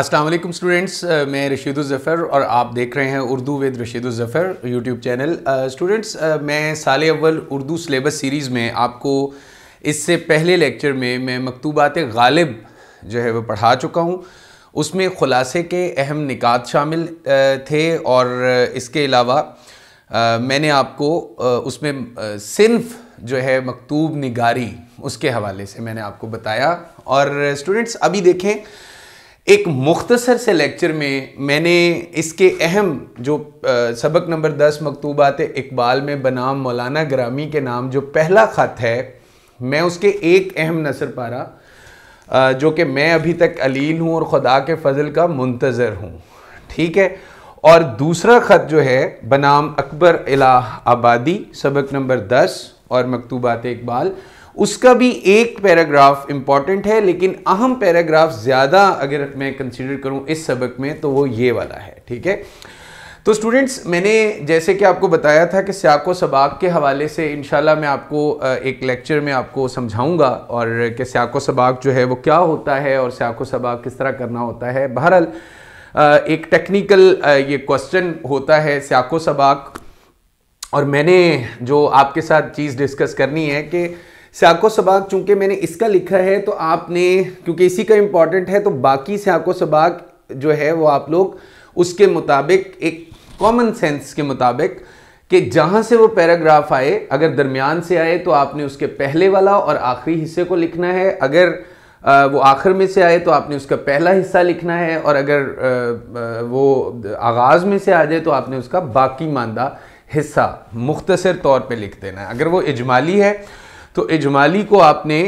अस्सलाम वालेकुम स्टूडेंट्स मैं रशीद ज़फ़र और आप देख रहे हैं Urdu with Rashid Zafar YouTube channel students मैं साल अव्वल उर्दू सलेबस सीरीज़ में आपको इससे पहले लेक्चर में मैं मकतूबात गालिब जो है वह पढ़ा चुका हूँ उसमें ख़ुलासे के अहम निकात शामिल थे और इसके अलावा मैंने आपको उसमें सिर्फ जो है मकतूब निगारी उसके हवाले से मैंने आपको बताया और स्टूडेंट्स अभी देखें एक मुख्तसर से लेक्चर में मैंने इसके अहम जो आ, सबक नंबर दस मकतूबात इकबाल में बनाम मौलाना ग्रामी के नाम जो पहला ख़त है मैं उसके एक अहम नसर पारा जो कि मैं अभी तक अलील हूँ और ख़ुदा के फजल का मुंतज़र हूँ ठीक है और दूसरा ख़त जो है बनाम अकबर अला आबादी सबक नंबर दस और मकतूबात इकबाल उसका भी एक पैराग्राफ इंपॉर्टेंट है लेकिन अहम पैराग्राफ ज़्यादा अगर मैं कंसिडर करूं इस सबक में तो वो ये वाला है ठीक है तो स्टूडेंट्स मैंने जैसे कि आपको बताया था कि सियाको सबाक के हवाले से इन मैं आपको एक लेक्चर में आपको समझाऊंगा और कि सियाको सबाक जो है वो क्या होता है और सियाको सबाक किस तरह करना होता है बहरहाल एक टेक्निकल ये क्वेश्चन होता है सियाको सबाक और मैंने जो आपके साथ चीज़ डिस्कस करनी है कि स्याको सबाक चूंकि मैंने इसका लिखा है तो आपने क्योंकि इसी का इंपॉर्टेंट है तो बाकी स्याको सबाक जो है वो आप लोग उसके मुताबिक एक कॉमन सेंस के मुताबिक कि जहाँ से वो पैराग्राफ आए अगर दरमियान से आए तो आपने उसके पहले वाला और आखिरी हिस्से को लिखना है अगर वो आखिर में से आए तो आपने उसका पहला हिस्सा लिखना है और अगर वो आगाज़ में से आ जाए तो आपने उसका बाकी मानदा हिस्सा मुख्तसर तौर पे लिख देना है अगर वो इजमाली है तो इजमाली को आपने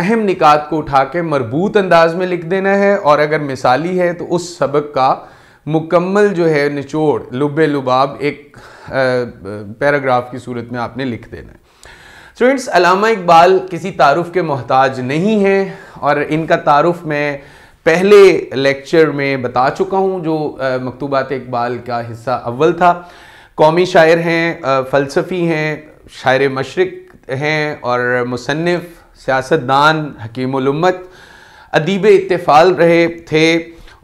अहम निकात को उठा के मरबूत अंदाज में लिख देना है और अगर मिसाली है तो उस सबक का मुकम्मल जो है निचोड़ लुब लुबाब एक पैराग्राफ की सूरत में आपने लिख देना है स्टूडेंट्स अलामा इकबाल किसी तारुफ के मोहताज नहीं हैं और इनका तारुफ मैं पहले लेक्चर में बता चुका हूँ जो मकतूबात इकबाल का हिस्सा अव्वल था कौमी शायर हैं फ़लसफ़ी हैं शायर मशरक़ हैं और मुसनफ़ सियासतदान हकीमत अदीब इतफ़ाल रहे थे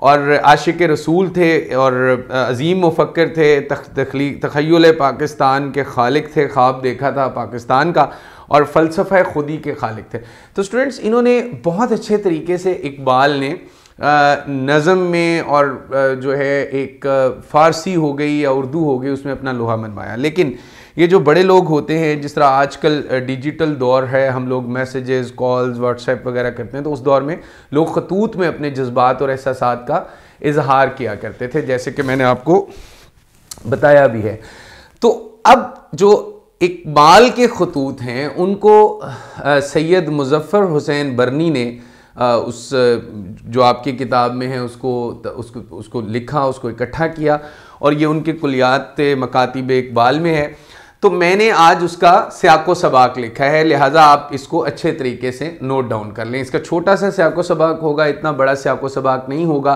और आशिक रसूल थे और अजीम मुफक्र थे तखयल पाकिस्तान के खालिक थे ख्वाब देखा था पाकिस्तान का और फ़लसफ़ा खुदी के खालिक थे तो स्टूडेंट्स इन्होंने बहुत अच्छे तरीके से इकबाल ने नज़म में और जो है एक फ़ारसी हो गई या उर्दू हो गई उसमें अपना लोहा मनवाया लेकिन ये जो बड़े लोग होते हैं जिस तरह आजकल डिजिटल दौर है हम लोग मैसेजेस कॉल्स व्हाट्सएप वगैरह करते हैं तो उस दौर में लोग खतूत में अपने जज्बात और एहसास का इजहार किया करते थे जैसे कि मैंने आपको बताया भी है तो अब जो इकबाल के खतूत हैं उनको सैयद मुजफ़र हुसैन बरनी ने आ, उस जो आपकी किताब में है उसको उसको उसको लिखा उसको इकट्ठा किया और ये उनके कुलियात मकातिब इकबाल में है तो मैंने आज उसका स्याको सबाक लिखा है लिहाजा आप इसको अच्छे तरीके से नोट डाउन कर लें इसका छोटा सा स्याको सबाक होगा इतना बड़ा स्याको सबाक नहीं होगा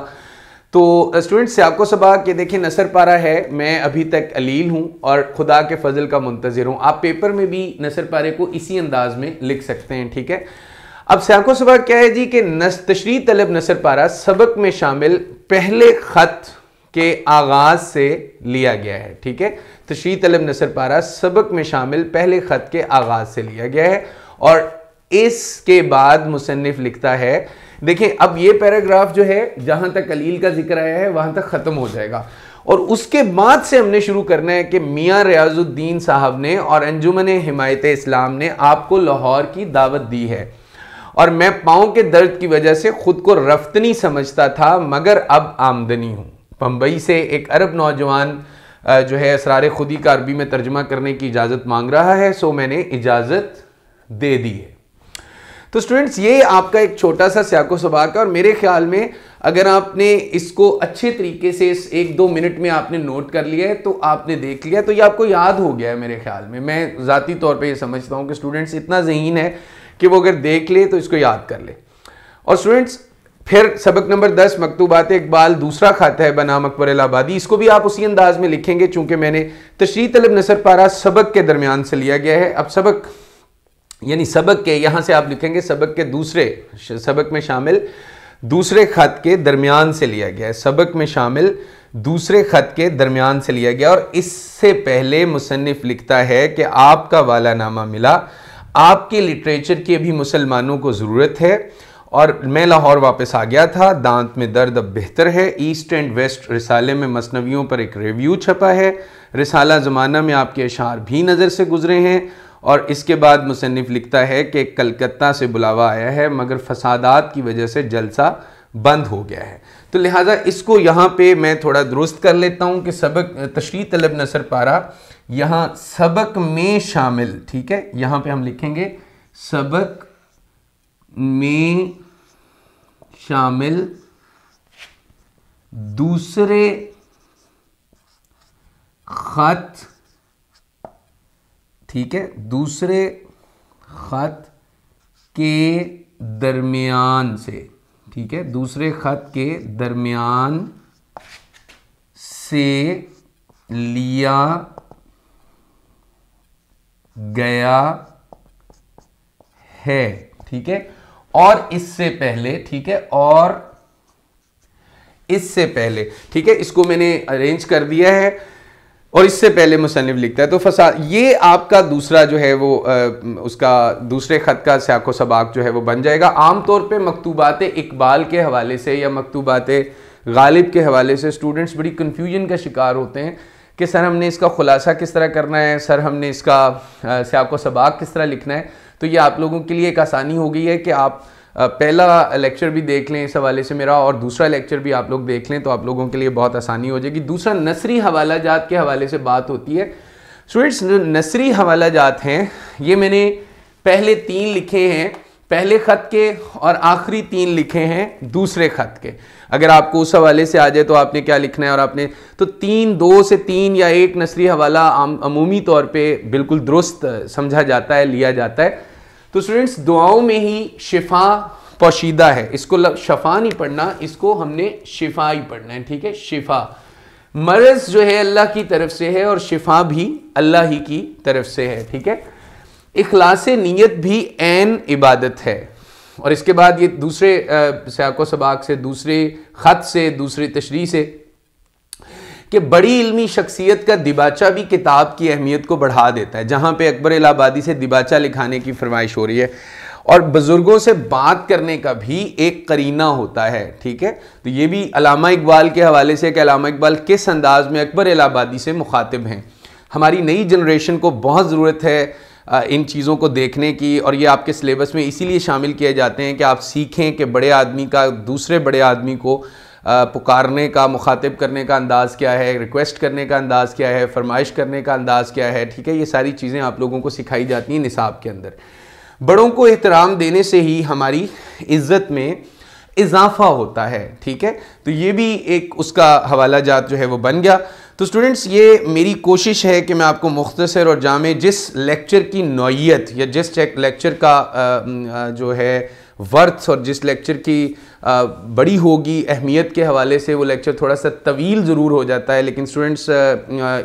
तो स्टूडेंट स्याको सबाक ये देखिए नसर पारा है मैं अभी तक अलील हूँ और खुदा के फजल का मुंतज़र हूँ आप पेपर में भी नसर पारे को इसी अंदाज में लिख सकते हैं ठीक है अब स्याको सबाक क्या है जी कि तशरी तलब नसर पारा सबक में शामिल पहले ख़त के आगाज से लिया गया है ठीक है तो शीतलम नसर पारा सबक में शामिल पहले ख़त के आगाज से लिया गया है और इसके बाद मुसनफ़ लिखता है देखिए अब ये पैराग्राफ जो है जहाँ तक कलील का जिक्र आया है वहां तक ख़त्म हो जाएगा और उसके बाद से हमने शुरू करना है कि मियाँ रियाजुद्दीन साहब ने और अंजुमन हिमायत इस्लाम ने आपको लाहौर की दावत दी है और मैं पाँव के दर्द की वजह से ख़ुद को रफ्तनी समझता था मगर अब आमदनी हूँ बम्बई से एक अरब नौजवान जो है इसरार खुदी का अरबी में तर्जमा करने की इजाज़त मांग रहा है सो मैंने इजाज़त दे दी है तो स्टूडेंट्स ये आपका एक छोटा सा स्याको सबाक है और मेरे ख्याल में अगर आपने इसको अच्छे तरीके से इस एक दो मिनट में आपने नोट कर लिया है तो आपने देख लिया तो ये आपको याद हो गया है मेरे ख्याल में मैं ज़ाती तौर पे ये समझता हूँ कि स्टूडेंट्स इतना जहीन है कि वो अगर देख ले तो इसको याद कर ले और स्टूडेंट्स फिर सबक नंबर दस मकतूबात इकबाल दूसरा खाता है बना अकबर आबादी इसको भी आप उसी अंदाज में लिखेंगे चूंकि मैंने तशरी तलब नसर पारा सबक के दरमियान से लिया गया है अब सबक यानी सबक के यहाँ से आप लिखेंगे सबक के दूसरे सबक में शामिल दूसरे खत के दरमियान से लिया गया है सबक में शामिल दूसरे खत के दरमियान से लिया गया और इससे पहले मुसनफ़ लिखता है कि आपका वाला नामा मिला आपके लिटरेचर की अभी मुसलमानों को ज़रूरत है और मैं लाहौर वापस आ गया था दांत में दर्द अब बेहतर है ईस्ट एंड वेस्ट रिसाले में मसनवियों पर एक रिव्यू छपा है रिसाला ज़माना में आपके अशार भी नज़र से गुजरे हैं और इसके बाद मुसनफ़ लिखता है कि कलकत्ता से बुलावा आया है मगर फसादात की वजह से जलसा बंद हो गया है तो लिहाजा इसको यहाँ पे मैं थोड़ा दुरुस्त कर लेता हूँ कि सबक तशरी तलब नसर पारा यहाँ सबक में शामिल ठीक है यहाँ पे हम लिखेंगे सबक में शामिल दूसरे ख़त ठीक है दूसरे ख़त के दरमियान से ठीक है दूसरे ख़त के दरमियान से लिया गया है ठीक है और इससे पहले ठीक है और इससे पहले ठीक है इसको मैंने अरेंज कर दिया है और इससे पहले मुसनफ लिखता है तो फसा ये आपका दूसरा जो है वो आ, उसका दूसरे ख़त का सयाको सबाक जो है वो बन जाएगा आमतौर पे मकतूबात इकबाल के हवाले से या मकतूबात गालिब के हवाले से स्टूडेंट्स बड़ी कंफ्यूजन का शिकार होते हैं कि सर हमने इसका ख़ुलासा किस तरह करना है सर हमने इसका से आपको सबाक किस तरह लिखना है तो ये आप लोगों के लिए एक आसानी हो गई है कि आप पहला लेक्चर भी देख लें इस हवाले से मेरा और दूसरा लेक्चर भी आप लोग देख लें तो आप लोगों के लिए बहुत आसानी हो जाएगी दूसरा नसरी हवाला जात के हवाले से बात होती है स्टूडेंट्स नसरी हवाला जात हैं ये मैंने पहले तीन लिखे हैं पहले खत के और आखिरी तीन लिखे हैं दूसरे खत के अगर आपको उस हवाले से आ जाए तो आपने क्या लिखना है और आपने तो तीन दो से तीन या एक नसरी हवाला अमूमी तौर पे बिल्कुल दुरुस्त समझा जाता है लिया जाता है तो स्टूडेंट्स दुआओं में ही शिफा पोशीदा है इसको लग, शफा नहीं पढ़ना इसको हमने शिफा ही पढ़ना है ठीक है शिफा मरज जो है अल्लाह की तरफ से है और शिफा भी अल्लाह ही की तरफ से है ठीक है इखलास नीयत भी एन इबादत है और इसके बाद ये दूसरे सयाको सबाक से दूसरे ख़त से दूसरी तशरी से कि बड़ी इल्मी शख्सियत का दिबाचा भी किताब की अहमियत को बढ़ा देता है जहाँ पे अकबर इलाहाबादी से दिबाचा लिखाने की फरमाइश हो रही है और बुज़ुर्गों से बात करने का भी एक करीना होता है ठीक है तो ये भी अलामा इकबाल के हवाले से कि अलामा इकबाल किस अंदाज में अकबर इलाहाबादी से मुखातिब हैं हमारी नई जनरेशन को बहुत ज़रूरत है इन चीज़ों को देखने की और ये आपके सिलेबस में इसीलिए शामिल किए जाते हैं कि आप सीखें कि बड़े आदमी का दूसरे बड़े आदमी को पुकारने का मुखातिब करने का अंदाज़ क्या है रिक्वेस्ट करने का अंदाज़ क्या है फरमाइश करने का अंदाज़ क्या है ठीक है ये सारी चीज़ें आप लोगों को सिखाई जाती हैं निसाब के अंदर बड़ों को एहतराम देने से ही हमारी इज़्ज़त में इजाफा होता है ठीक है तो ये भी एक उसका हवाला जात जो है वो बन गया तो स्टूडेंट्स ये मेरी कोशिश है कि मैं आपको मुख्तसर और जामे जिस लेक्चर की नौीयत या जिस लेक्चर का जो है वर्थ और जिस लेक्चर की बड़ी होगी अहमियत के हवाले से वो लेक्चर थोड़ा सा तवील ज़रूर हो जाता है लेकिन स्टूडेंट्स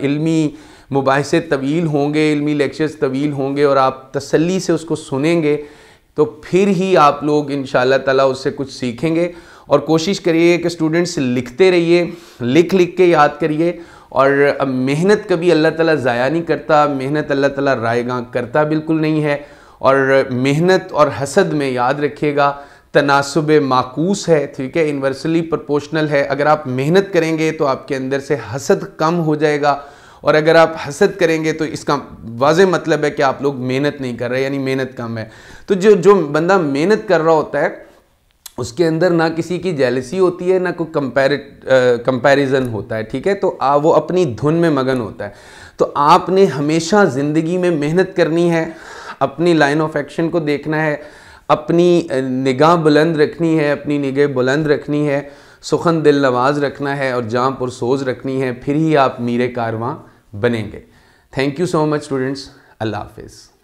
इल्मी मुबासे तवील होंगे इल्मी लेक्चर्स तवील होंगे और आप तसल्ली से उसको सुनेंगे तो फिर ही आप लोग इन ताला उससे कुछ सीखेंगे और कोशिश करिए कि स्टूडेंट्स लिखते रहिए लिख लिख के याद करिए और मेहनत कभी अल्लाह ताला ज़ाया नहीं करता मेहनत अल्लाह ताला रायगा करता बिल्कुल नहीं है और मेहनत और हसद में याद रखिएगा तनासब माकूस है ठीक है इन्वर्सली प्रोपोर्शनल है अगर आप मेहनत करेंगे तो आपके अंदर से हसद कम हो जाएगा और अगर आप हसद करेंगे तो इसका वाज मतलब है कि आप लोग मेहनत नहीं कर रहे यानी मेहनत कम है तो जो जो बंदा मेहनत कर रहा होता है उसके अंदर ना किसी की जेलसी होती है ना कोई कंपेर कंपैरिजन होता है ठीक है तो आ, वो अपनी धुन में मगन होता है तो आपने हमेशा ज़िंदगी में मेहनत करनी है अपनी लाइन ऑफ एक्शन को देखना है अपनी निगाह बुलंद रखनी है अपनी निगाह बुलंद रखनी है सुखन दिल नवाज रखना है और जाम पुरसोज रखनी है फिर ही आप मीरे कारवां बनेंगे thank you so much students Allah हाफिज़